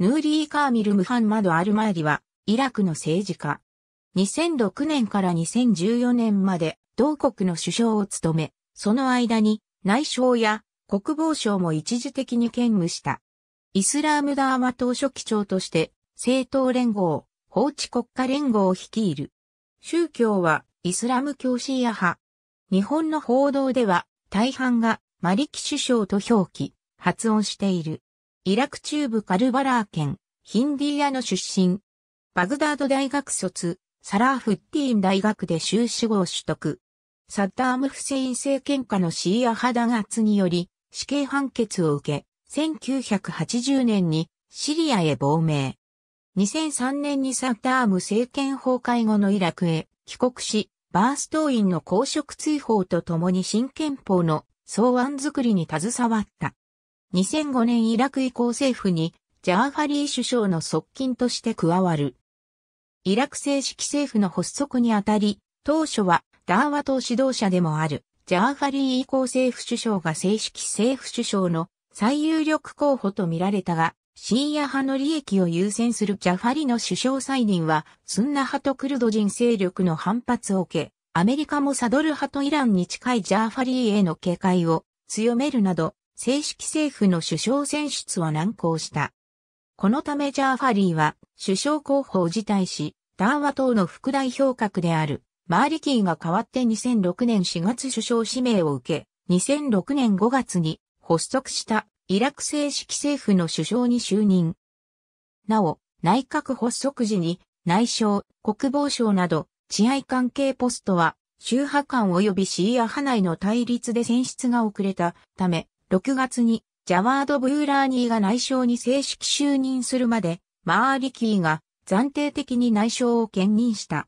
ヌーリー・カーミル・ムハンマド・アルマーリは、イラクの政治家。2006年から2014年まで、同国の首相を務め、その間に、内相や国防省も一時的に兼務した。イスラームダーマ党書記長として、政党連合、法治国家連合を率いる。宗教は、イスラム教シーア派。日本の報道では、大半が、マリキ首相と表記、発音している。イラク中部カルバラー県、ヒンディアの出身。バグダード大学卒、サラーフッティーン大学で修士号を取得。サッダーム・フセイン政権下のシーア派弾圧により死刑判決を受け、1980年にシリアへ亡命。2003年にサッダーム政権崩壊後のイラクへ帰国し、バーストインの公職追放とともに新憲法の草案作りに携わった。2005年イラク以降政府にジャーファリー首相の側近として加わる。イラク正式政府の発足にあたり、当初はダーワ党指導者でもあるジャーファリー以降政府首相が正式政府首相の最有力候補と見られたが、シーア派の利益を優先するジャファリの首相再任は、スンナ派とクルド人勢力の反発を受け、アメリカもサドル派とイランに近いジャーファリーへの警戒を強めるなど、正式政府の首相選出は難航した。このためジャーファリーは首相候補を辞退し、談話党の副代表格であるマーリキーが代わって2006年4月首相指名を受け、2006年5月に発足したイラク正式政府の首相に就任。なお、内閣発足時に内相、国防省など治安関係ポストは宗派間及びシーア派内の対立で選出が遅れたため、6月にジャワード・ブーラーニーが内相に正式就任するまで、マーリキーが暫定的に内相を兼任した。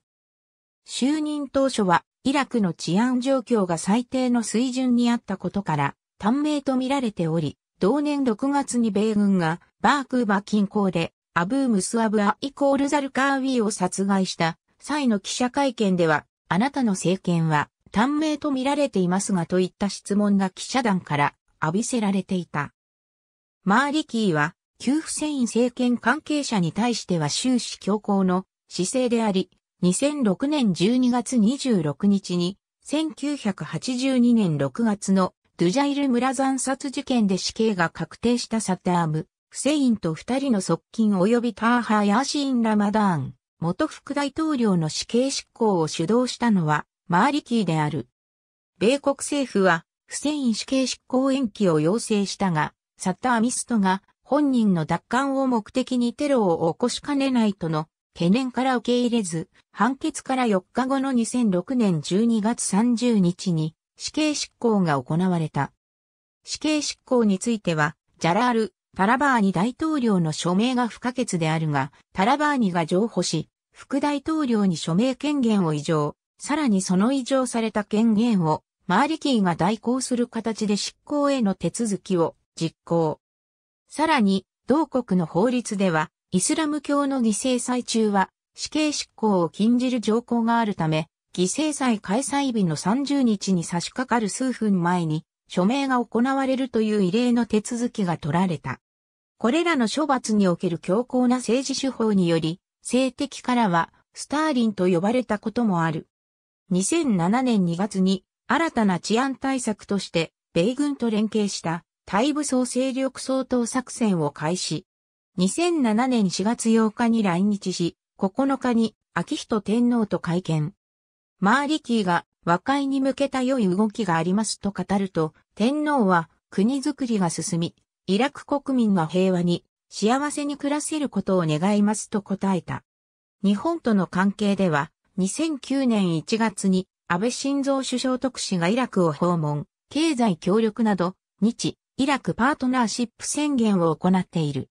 就任当初は、イラクの治安状況が最低の水準にあったことから、短命と見られており、同年6月に米軍がバークーバ近郊でアブームスアブアイコールザルカーウィを殺害した際の記者会見では、あなたの政権は短命と見られていますがといった質問が記者団から浴びせられていた。マーリキーは、旧フセイン政権関係者に対しては終始強硬の姿勢であり、2006年12月26日に、1982年6月のドゥジャイル村ン。殺事件で死刑が確定したサッダーム、フセインと二人の側近及びターハヤーシーン・ラマダーン、元副大統領の死刑執行を主導したのは、マーリキーである。米国政府は、フセイン死刑執行延期を要請したが、サッターミストが本人の奪還を目的にテロを起こしかねないとの懸念から受け入れず、判決から4日後の2006年12月30日に死刑執行が行われた。死刑執行については、ジャラール・タラバーニ大統領の署名が不可欠であるが、タラバーニが譲歩し、副大統領に署名権限を異常、さらにその異常された権限をマーリキーが代行する形で執行への手続きを実行。さらに、同国の法律では、イスラム教の犠牲祭中は、死刑執行を禁じる条項があるため、犠牲祭開催日の30日に差し掛かる数分前に、署名が行われるという異例の手続きが取られた。これらの処罰における強硬な政治手法により、政敵からは、スターリンと呼ばれたこともある。2007年2月に新たな治安対策として、米軍と連携した大武装勢力相当作戦を開始。2007年4月8日に来日し、9日に昭仁天皇と会見。マーリキーが和解に向けた良い動きがありますと語ると、天皇は国づくりが進み、イラク国民が平和に幸せに暮らせることを願いますと答えた。日本との関係では、2009年1月に安倍晋三首相特使がイラクを訪問、経済協力など、日、イラクパートナーシップ宣言を行っている。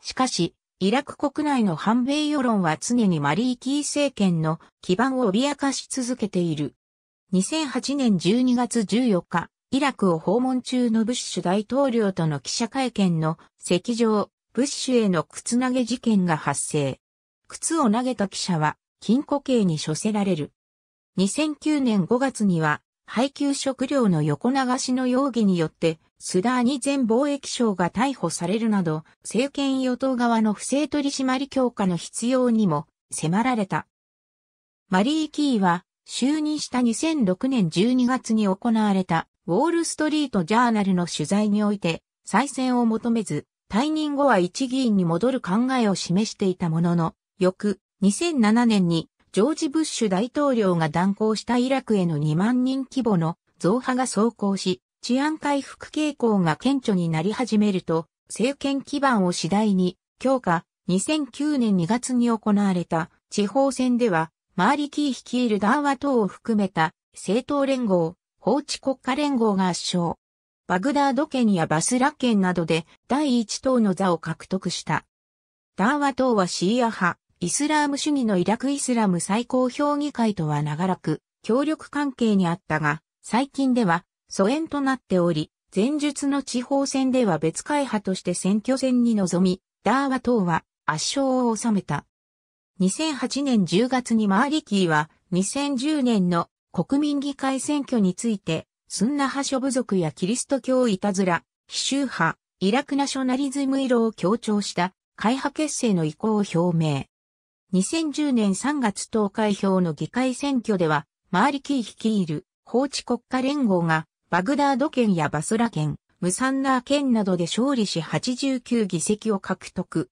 しかし、イラク国内の反米世論は常にマリーキー政権の基盤を脅かし続けている。2008年12月14日、イラクを訪問中のブッシュ大統領との記者会見の席上、ブッシュへの靴投げ事件が発生。靴を投げた記者は禁固刑に処せられる。2009年5月には、配給食料の横流しの容疑によって、スダーニ前貿易省が逮捕されるなど、政権与党側の不正取締強化の必要にも迫られた。マリー・キーは、就任した2006年12月に行われた、ウォール・ストリート・ジャーナルの取材において、再選を求めず、退任後は一議員に戻る考えを示していたものの、翌2007年にジョージ・ブッシュ大統領が断行したイラクへの2万人規模の増派が走行し、治安回復傾向が顕著になり始めると、政権基盤を次第に強化、2009年2月に行われた地方選では、マーリキー率いるダーワ等を含めた政党連合、法治国家連合が圧勝。バグダード県やバスラ県などで第一党の座を獲得した。ダーワ党はシーア派、イスラーム主義のイラクイスラム最高評議会とは長らく協力関係にあったが、最近では疎遠となっており、前述の地方選では別会派として選挙戦に臨み、ダーワ等は圧勝を収めた。2008年10月にマーリキーは2010年の国民議会選挙について、スンナ派諸部族やキリスト教いたずら、非宗派、イラクナショナリズム色を強調した会派結成の意向を表明。2010年3月投開票の議会選挙では、マーリキー率いる法治国家連合がバグダード県やバスラ県、ムサンナー県などで勝利し89議席を獲得。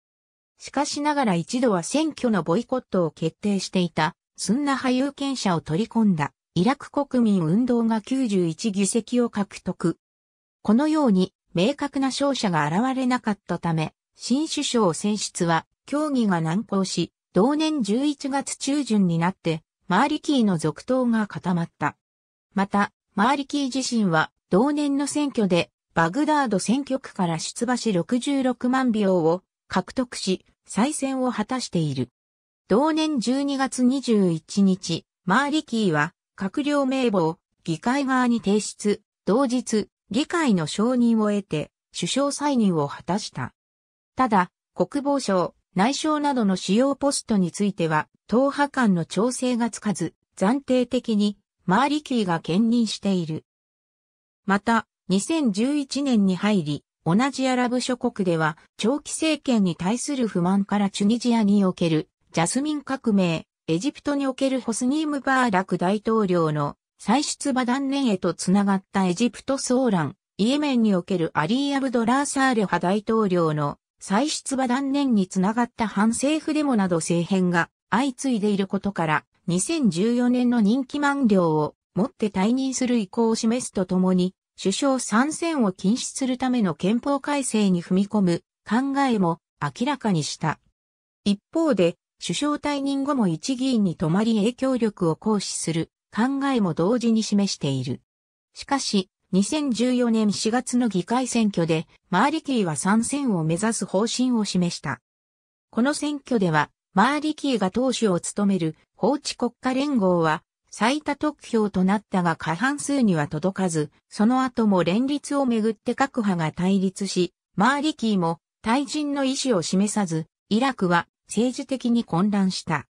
しかしながら一度は選挙のボイコットを決定していたスンナ派有権者を取り込んだイラク国民運動が91議席を獲得。このように明確な勝者が現れなかったため、新首相選出は協議が難航し、同年11月中旬になって、マーリキーの続投が固まった。また、マーリキー自身は、同年の選挙で、バグダード選挙区から出馬し66万票を獲得し、再選を果たしている。同年12月21日、マーリキーは、閣僚名簿を議会側に提出、同日、議会の承認を得て、首相再任を果たした。ただ、国防省、内相などの主要ポストについては、党派間の調整がつかず、暫定的にマーリキーが兼任している。また、2011年に入り、同じアラブ諸国では、長期政権に対する不満からチュニジアにおける、ジャスミン革命、エジプトにおけるホスニームバーラク大統領の再出馬断念へとつながったエジプト騒乱、イエメンにおけるアリー・アブドラーサーレハ大統領の再出馬断念につながった反政府デモなど政変が相次いでいることから、2014年の任期満了をもって退任する意向を示すとともに、首相参戦を禁止するための憲法改正に踏み込む考えも明らかにした。一方で、首相退任後も一議員に止まり影響力を行使する考えも同時に示している。しかし、2014年4月の議会選挙で、マーリキーは参戦を目指す方針を示した。この選挙では、マーリキーが党首を務める法治国家連合は、最多得票となったが過半数には届かず、その後も連立をめぐって各派が対立し、マーリキーも退陣の意思を示さず、イラクは政治的に混乱した。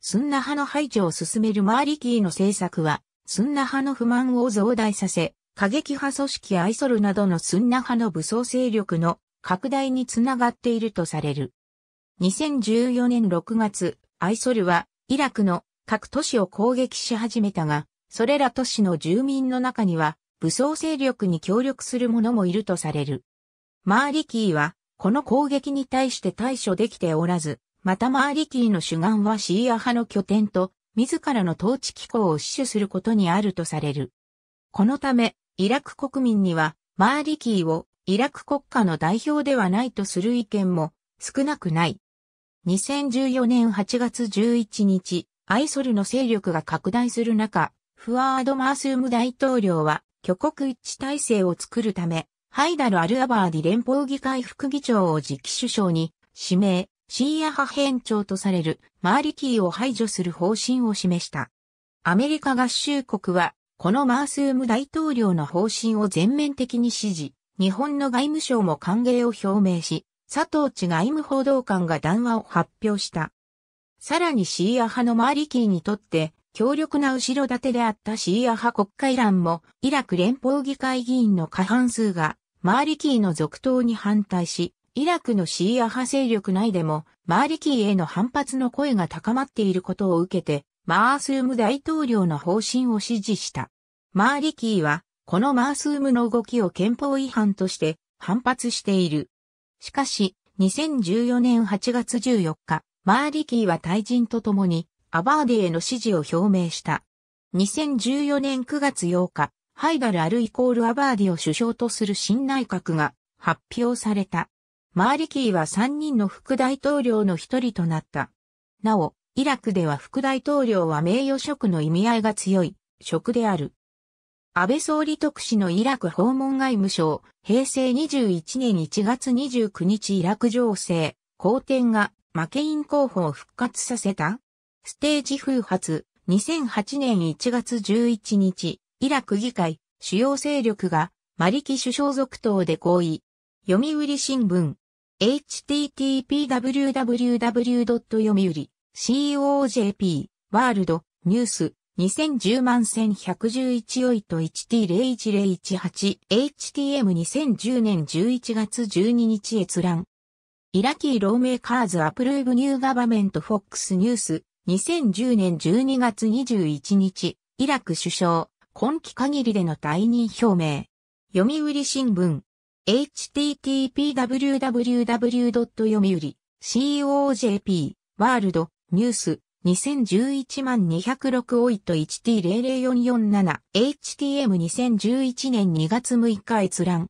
スンナ派の排除を進めるマーリキーの政策は、スンナ派の不満を増大させ、過激派組織アイソルなどのスンナ派の武装勢力の拡大につながっているとされる。2014年6月、アイソルはイラクの各都市を攻撃し始めたが、それら都市の住民の中には武装勢力に協力する者もいるとされる。マーリキーはこの攻撃に対して対処できておらず、またマーリキーの主眼はシーア派の拠点と自らの統治機構を死守することにあるとされる。このため、イラク国民には、マーリキーをイラク国家の代表ではないとする意見も少なくない。2014年8月11日、アイソルの勢力が拡大する中、フワード・マースーム大統領は、挙国一致体制を作るため、ハイダル・アルアバーディ連邦議会副議長を次期首相に指名、シーア派編長とされるマーリキーを排除する方針を示した。アメリカ合衆国はこのマースーム大統領の方針を全面的に支持、日本の外務省も歓迎を表明し、佐藤地外務報道官が談話を発表した。さらにシーア派のマーリキーにとって、強力な後ろ盾であったシーア派国会欄も、イラク連邦議会議員の過半数が、マーリキーの続投に反対し、イラクのシーア派勢力内でも、マーリキーへの反発の声が高まっていることを受けて、マースーム大統領の方針を支持した。マーリキーは、このマースームの動きを憲法違反として反発している。しかし、2014年8月14日、マーリキーは退陣とともに、アバーディへの支持を表明した。2014年9月8日、ハイダル・アルイコール・アバーディを首相とする新内閣が発表された。マーリキーは3人の副大統領の一人となった。なお、イラクでは副大統領は名誉職の意味合いが強い、職である。安倍総理特使のイラク訪問外務省、平成21年1月29日イラク情勢、好転が、負けン候補を復活させたステージ風発、2008年1月11日、イラク議会、主要勢力が、マリキ首相続投で合意。読売新聞、http://www. 読売。COJP、ワールド、ニュース、2010万1111オイト 1T01018、HTM2010 年11月12日閲覧。イラキーローメーカーズアプルーブニューガバメントフォックスニュース、2010年12月21日、イラク首相、今期限りでの退任表明。読売新聞、http://www. 読売、cojp、ワールド、ニュース、2011万206オイト 1T00447、HTM2011 年2月6日閲覧。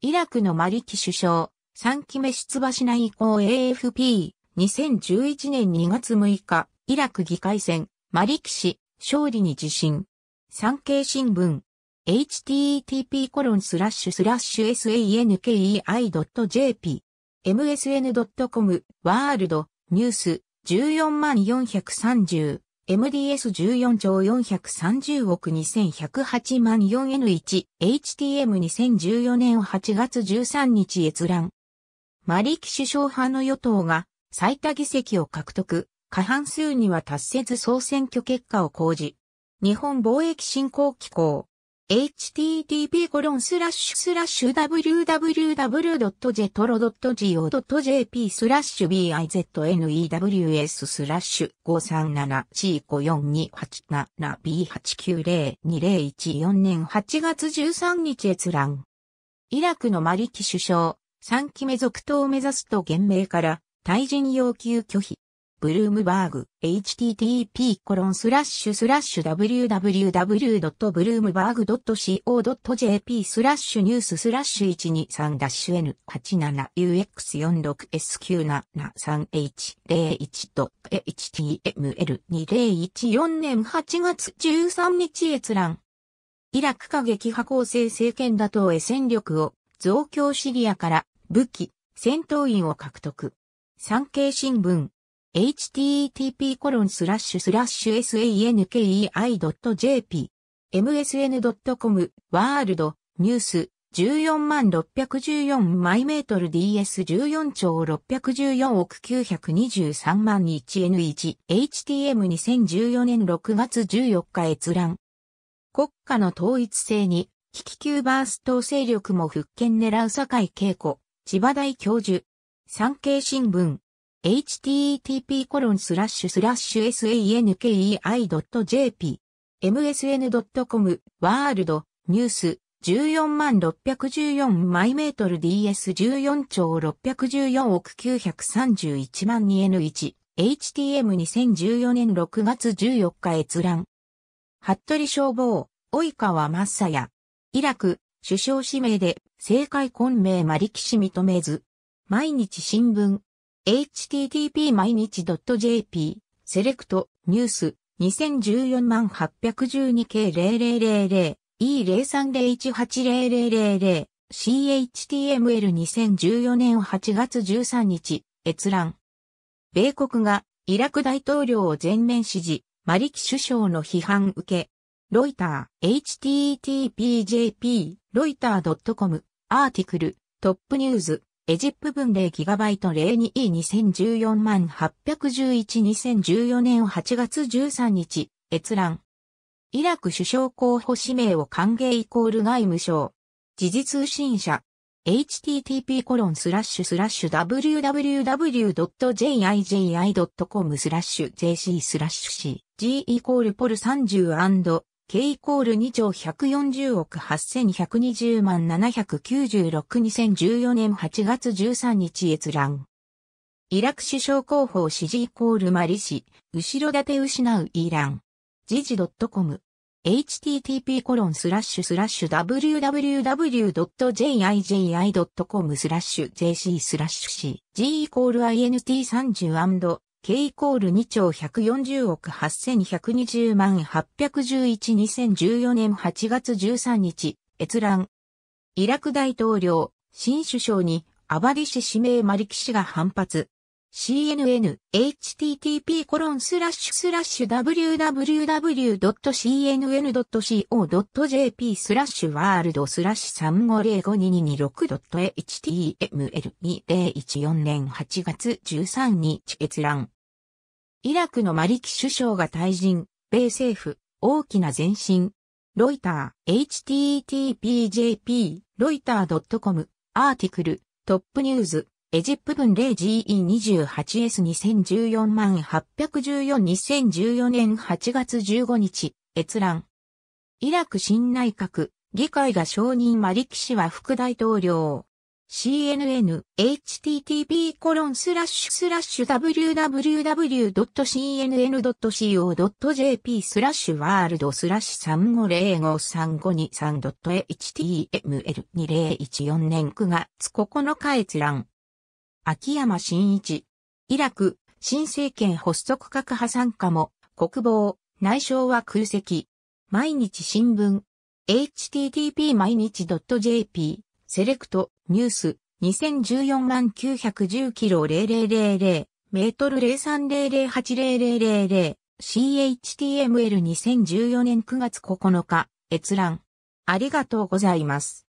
イラクのマリキ首相、3期目出馬しない以降 AFP、2011年2月6日、イラク議会選、マリキ氏、勝利に自信。産経新聞。http コロンスラッシュスラッシュ sankei.jp msn.com ワールドニュース14430、MDS14 兆430億2108万 4N1、HTM2014 年8月13日閲覧。マリキ首相派の与党が最多議席を獲得、過半数には達せず総選挙結果を公示。日本貿易振興機構、http://www.jetro.jp スラッシュ biZNEWS スラッシュ 537C54287B8902014 年8月13日閲覧。イラクのマリキ首相、3期目続投を目指すと言明から退陣要求拒否。ブルームバーグ、http コロンスラッシュスラッシュ www.bloomberg.co.jp スラッシュニューススラッシュ123 n86SQ773H01.html2014 年8月13日閲覧。イラク過激派構成政権打倒へ戦力を増強シリアから武器、戦闘員を獲得。産経新聞、http://sankei.jp、msn.com、ワールド、ニュース、14万614マイメートル DS14 兆614億923万 1N1 HTM2014 年6月14日閲覧。国家の統一性に、危機級バースト勢力も復権狙う井稽古、千葉大教授。産経新聞。http://sankei.jp、msn.com、ワールド、ニュース、14万614マイメートル DS14 兆614億931万 2N1、HTM2014 年6月14日閲覧。服部消防、及川サヤイラク、首相指名で、政界混迷マリキシ認めず。毎日新聞。http 毎日 .jp セレクトニュース2014万812 k 0 0 0 0 e 0 3 0 1 8 0 0 0 CHTML2014 年8月13日閲覧米国がイラク大統領を全面支持マリキ首相の批判受けロイター httpjp ロイター .com アーティクルトップニュースエジップ分 0GB02E2014 万8112014年8月13日、閲覧。イラク首相候補指名を歓迎イコール外務省。時事通信社。http コロンスラッシュスラッシュ www.jiji.com スラッシュ jc スラッシュ c g イコールポル30 K イコール2兆140億8120万7962014年8月13日閲覧。イラク首相候補支持イコールマリ氏、後ろ盾失うイラン。時事 .com http コロンスラッシュスラッシュ www.jiji.com スラッシュ jc スラッシュ c g イコール int30& K イコール2兆140億8120万8112014年8月13日、閲覧。イラク大統領、新首相に、アバディ氏指名マリキ氏が反発。CNN, http コロンスラッシュスラッシュ www.cnn.co.jp スラッシュワールドスラッシュ 35052226.html2014 年8月13日閲覧。イラクのマリキ首相が退陣、米政府、大きな前進。ロイター、httpjp、ロイター .com、アーティクル、トップニュース、エジプ文 0GE28S2014 万814 2014年8月15日、閲覧。イラク新内閣、議会が承認マリキ氏は副大統領。cnn http コロンスラッシュスラッシュ www.cnn.co.jp スラッシュワールドスラッシュ 35053523.html2014 年9月9日閲覧秋山真一イラク新政権発足核派参加も国防内相は空席毎日新聞 http 毎日 .jp セレクト、ニュース、2014万910キロ0000、メートル03008000、CHTML2014 年9月9日、閲覧。ありがとうございます。